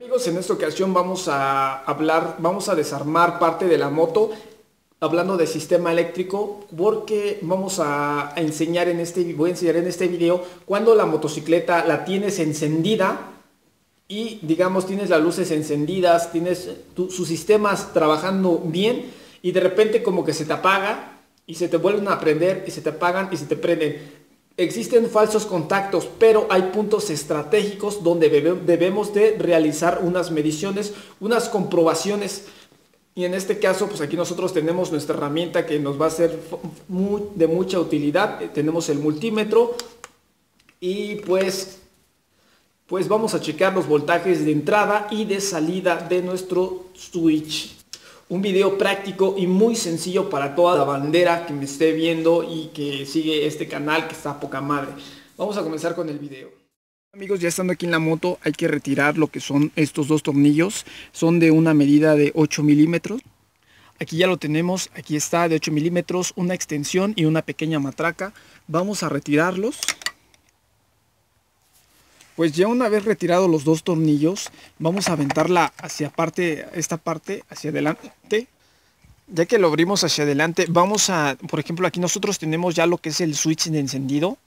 Amigos, en esta ocasión vamos a hablar, vamos a desarmar parte de la moto hablando de sistema eléctrico porque vamos a enseñar en este, voy a enseñar en este video cuando la motocicleta la tienes encendida y digamos tienes las luces encendidas, tienes sus sistemas trabajando bien y de repente como que se te apaga y se te vuelven a prender y se te apagan y se te prenden. Existen falsos contactos, pero hay puntos estratégicos donde debemos de realizar unas mediciones, unas comprobaciones. Y en este caso, pues aquí nosotros tenemos nuestra herramienta que nos va a ser de mucha utilidad. Eh, tenemos el multímetro y pues, pues vamos a checar los voltajes de entrada y de salida de nuestro switch un video práctico y muy sencillo para toda la bandera que me esté viendo y que sigue este canal que está poca madre. Vamos a comenzar con el video. Amigos, ya estando aquí en la moto hay que retirar lo que son estos dos tornillos. Son de una medida de 8 milímetros. Aquí ya lo tenemos, aquí está de 8 milímetros, una extensión y una pequeña matraca. Vamos a retirarlos pues ya una vez retirados los dos tornillos, vamos a aventarla hacia parte, esta parte, hacia adelante. Ya que lo abrimos hacia adelante, vamos a, por ejemplo, aquí nosotros tenemos ya lo que es el switch de encendido.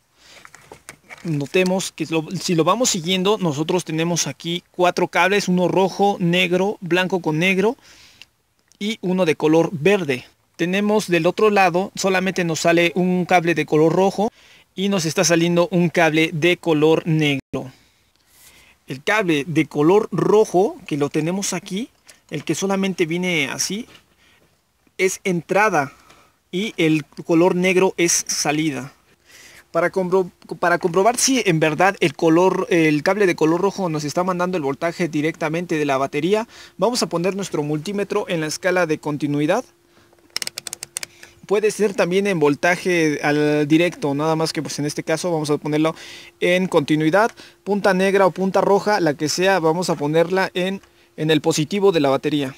Notemos que si lo vamos siguiendo, nosotros tenemos aquí cuatro cables, uno rojo, negro, blanco con negro y uno de color verde. Tenemos del otro lado, solamente nos sale un cable de color rojo y nos está saliendo un cable de color negro el cable de color rojo que lo tenemos aquí, el que solamente viene así, es entrada y el color negro es salida. Para, para comprobar si en verdad el, color, el cable de color rojo nos está mandando el voltaje directamente de la batería, vamos a poner nuestro multímetro en la escala de continuidad puede ser también en voltaje al directo, nada más que pues en este caso vamos a ponerlo en continuidad, punta negra o punta roja, la que sea, vamos a ponerla en, en el positivo de la batería.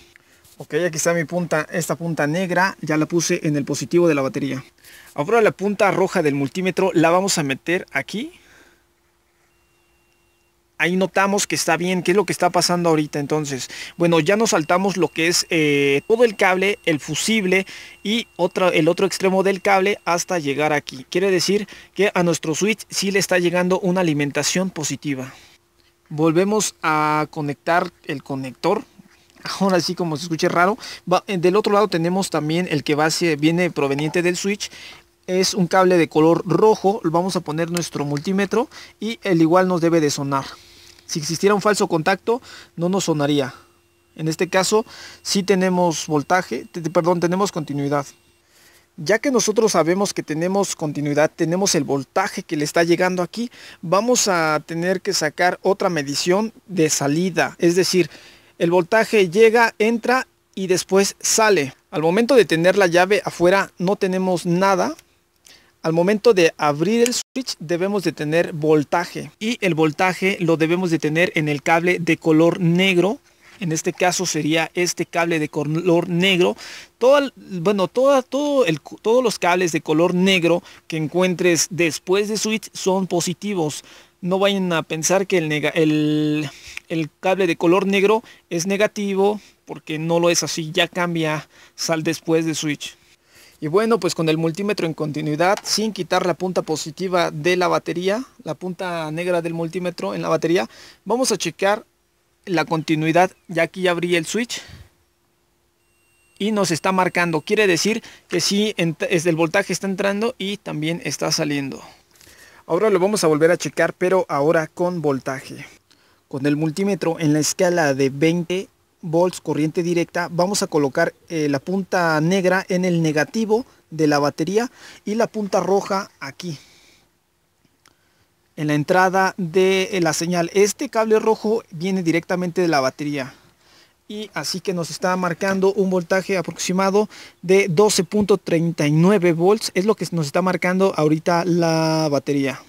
Ok, aquí está mi punta, esta punta negra ya la puse en el positivo de la batería. Ahora la punta roja del multímetro la vamos a meter aquí ahí notamos que está bien, qué es lo que está pasando ahorita entonces. Bueno, ya nos saltamos lo que es eh, todo el cable, el fusible y otra, el otro extremo del cable hasta llegar aquí. Quiere decir que a nuestro switch sí le está llegando una alimentación positiva. Volvemos a conectar el conector ahora sí como se escuche raro eh, del otro lado tenemos también el que viene proveniente del switch es un cable de color rojo vamos a poner nuestro multímetro y el igual nos debe de sonar si existiera un falso contacto, no nos sonaría. En este caso, sí tenemos voltaje, perdón, tenemos continuidad. Ya que nosotros sabemos que tenemos continuidad, tenemos el voltaje que le está llegando aquí, vamos a tener que sacar otra medición de salida. Es decir, el voltaje llega, entra y después sale. Al momento de tener la llave afuera no tenemos nada al momento de abrir el switch debemos de tener voltaje y el voltaje lo debemos de tener en el cable de color negro en este caso sería este cable de color negro todo bueno toda, todo todos los cables de color negro que encuentres después de switch son positivos no vayan a pensar que el cable de color negro es negativo porque no lo es así ya cambia sal después de switch y bueno, pues con el multímetro en continuidad, sin quitar la punta positiva de la batería, la punta negra del multímetro en la batería, vamos a checar la continuidad. Ya aquí abrí el switch y nos está marcando. Quiere decir que sí, el voltaje está entrando y también está saliendo. Ahora lo vamos a volver a checar, pero ahora con voltaje. Con el multímetro en la escala de 20 volts corriente directa vamos a colocar eh, la punta negra en el negativo de la batería y la punta roja aquí en la entrada de eh, la señal este cable rojo viene directamente de la batería y así que nos está marcando un voltaje aproximado de 12.39 volts es lo que nos está marcando ahorita la batería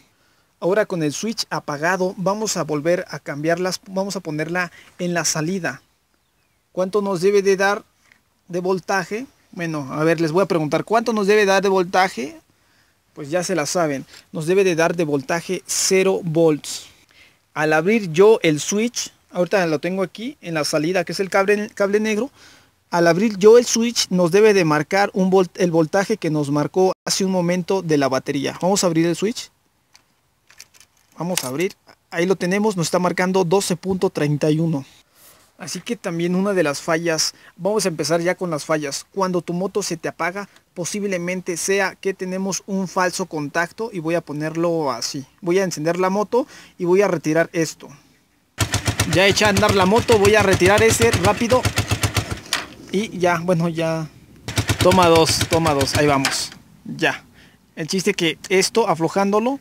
ahora con el switch apagado vamos a volver a cambiarlas vamos a ponerla en la salida ¿Cuánto nos debe de dar de voltaje? Bueno, a ver, les voy a preguntar, ¿cuánto nos debe dar de voltaje? Pues ya se la saben, nos debe de dar de voltaje 0 volts. Al abrir yo el switch, ahorita lo tengo aquí en la salida que es el cable, negro, al abrir yo el switch nos debe de marcar un el voltaje que nos marcó hace un momento de la batería. Vamos a abrir el switch. Vamos a abrir. Ahí lo tenemos, nos está marcando 12.31. Así que también una de las fallas, vamos a empezar ya con las fallas. Cuando tu moto se te apaga, posiblemente sea que tenemos un falso contacto y voy a ponerlo así. Voy a encender la moto y voy a retirar esto. Ya hecha a andar la moto, voy a retirar este rápido. Y ya, bueno, ya. Toma dos, toma dos, ahí vamos. Ya. El chiste que esto aflojándolo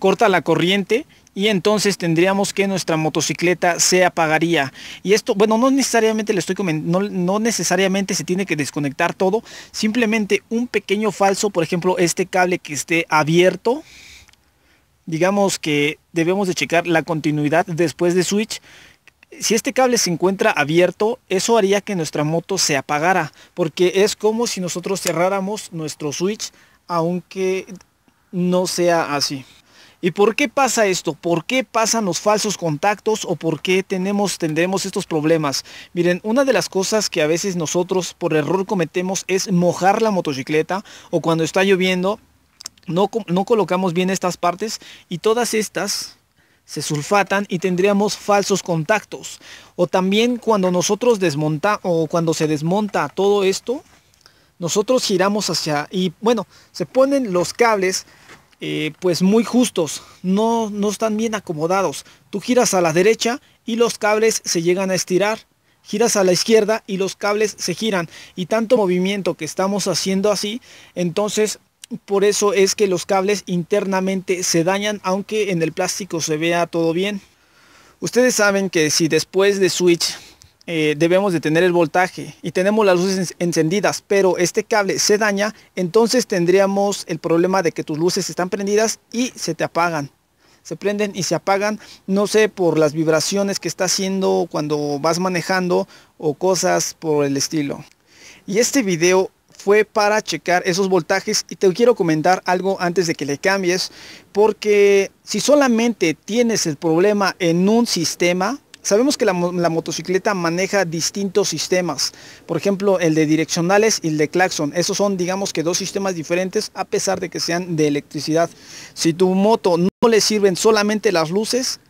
corta la corriente y entonces tendríamos que nuestra motocicleta se apagaría. Y esto, bueno, no necesariamente le estoy no necesariamente se tiene que desconectar todo, simplemente un pequeño falso, por ejemplo, este cable que esté abierto, digamos que debemos de checar la continuidad después de switch. Si este cable se encuentra abierto, eso haría que nuestra moto se apagara, porque es como si nosotros cerráramos nuestro switch, aunque no sea así. ¿Y por qué pasa esto? ¿Por qué pasan los falsos contactos o por qué tenemos, tendremos estos problemas? Miren, una de las cosas que a veces nosotros por error cometemos es mojar la motocicleta o cuando está lloviendo no, no colocamos bien estas partes y todas estas se sulfatan y tendríamos falsos contactos. O también cuando nosotros desmonta o cuando se desmonta todo esto, nosotros giramos hacia y bueno, se ponen los cables eh, pues muy justos, no, no están bien acomodados. Tú giras a la derecha y los cables se llegan a estirar. Giras a la izquierda y los cables se giran. Y tanto movimiento que estamos haciendo así, entonces por eso es que los cables internamente se dañan, aunque en el plástico se vea todo bien. Ustedes saben que si después de Switch eh, debemos de tener el voltaje y tenemos las luces encendidas, pero este cable se daña, entonces tendríamos el problema de que tus luces están prendidas y se te apagan. Se prenden y se apagan, no sé, por las vibraciones que está haciendo cuando vas manejando o cosas por el estilo. Y este video fue para checar esos voltajes y te quiero comentar algo antes de que le cambies porque si solamente tienes el problema en un sistema Sabemos que la, motocicleta maneja distintos sistemas, por ejemplo el de direccionales y el de claxon. Esos son digamos que dos sistemas diferentes a pesar de que sean de electricidad. Si tu moto no le sirven solamente las luces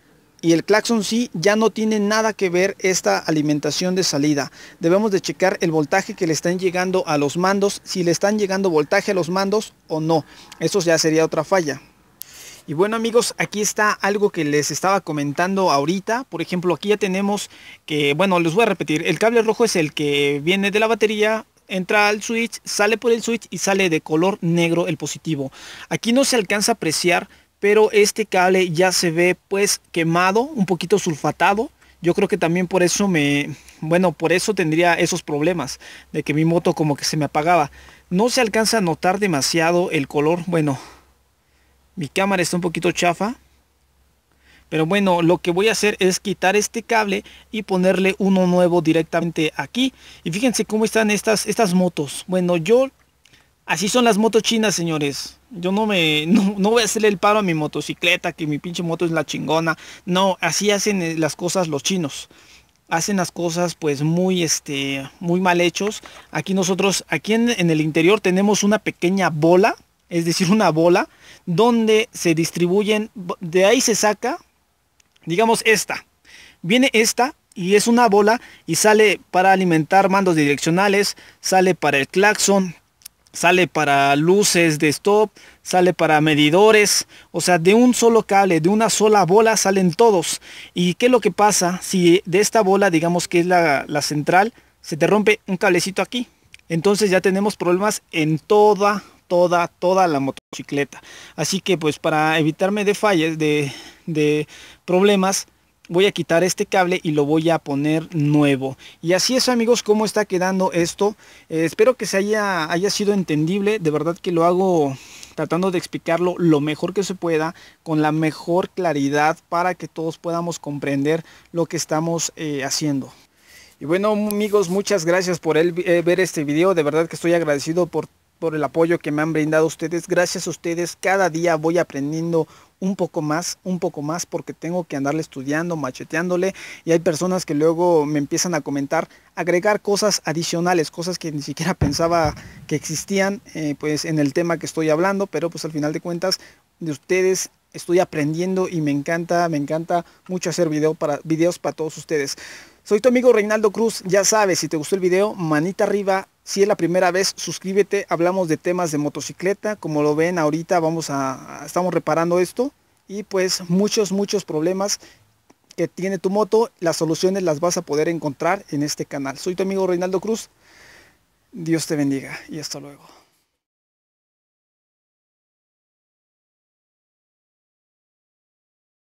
y el claxon sí, ya no tiene nada que ver esta alimentación de salida. Debemos de checar el voltaje que le están llegando a los mandos, si le están llegando voltaje a los mandos o no. Eso ya sería otra falla. Y bueno amigos, aquí está algo que les estaba comentando ahorita. Por ejemplo, aquí ya tenemos que, bueno, les voy a repetir. El cable rojo es el que viene de la batería, entra al switch, sale por el switch y sale de color negro el positivo. Aquí no se alcanza a apreciar, pero este cable ya se ve pues quemado, un poquito sulfatado. Yo creo que también por eso me, bueno, por eso tendría esos problemas de que mi moto como que se me apagaba. No se alcanza a notar demasiado el color, bueno, mi cámara está un poquito chafa. Pero bueno, lo que voy a hacer es quitar este cable y ponerle uno nuevo directamente aquí. Y fíjense cómo están estas, estas motos. Bueno, yo... Así son las motos chinas, señores. Yo no me... No, voy a hacerle el paro a mi motocicleta, que mi pinche moto es la chingona. No, así hacen eh, las cosas los chinos hacen las cosas pues muy este muy mal hechos aquí nosotros aquí en, el interior tenemos una pequeña bola es decir, una bola, donde se distribuyen, de ahí se saca, digamos, esta. Viene esta y es una bola y sale para alimentar mandos direccionales, sale para el claxon, sale para luces de stop, sale para medidores, o sea, de un solo cable, de una sola bola salen todos. ¿Y qué es lo que pasa si de esta bola, digamos que es la, la central, se te rompe un cablecito aquí? Entonces ya tenemos problemas en toda toda, toda la motocicleta. Así que pues para evitarme de fallas, de, de problemas, voy a quitar este cable y lo voy a poner nuevo y así es amigos cómo está quedando esto eh, espero que se haya haya sido entendible de verdad que lo hago tratando de explicarlo lo mejor que se pueda con la mejor claridad para que todos podamos comprender lo que estamos eh, haciendo y bueno amigos, muchas gracias por eh, ver este video. De verdad que estoy agradecido por por el apoyo que me han brindado ustedes. Gracias a ustedes, cada día voy aprendiendo un poco más, un poco más, porque tengo que andarle estudiando, macheteándole, y hay personas que luego me empiezan a comentar, agregar cosas adicionales, cosas que ni siquiera pensaba que existían, eh, pues en el tema que estoy hablando, pero pues al final de cuentas, de ustedes estoy aprendiendo y me encanta, me encanta mucho hacer video para, videos para todos ustedes. Soy tu amigo Reinaldo Cruz, ya sabes, si te gustó el video, manita arriba. Si es la primera vez, suscríbete, hablamos de temas de motocicleta, como lo ven ahorita vamos a, estamos reparando esto y pues muchos, muchos problemas que tiene tu moto, las soluciones las vas a poder encontrar en este canal. Soy tu amigo Reinaldo Cruz, Dios te bendiga y hasta luego.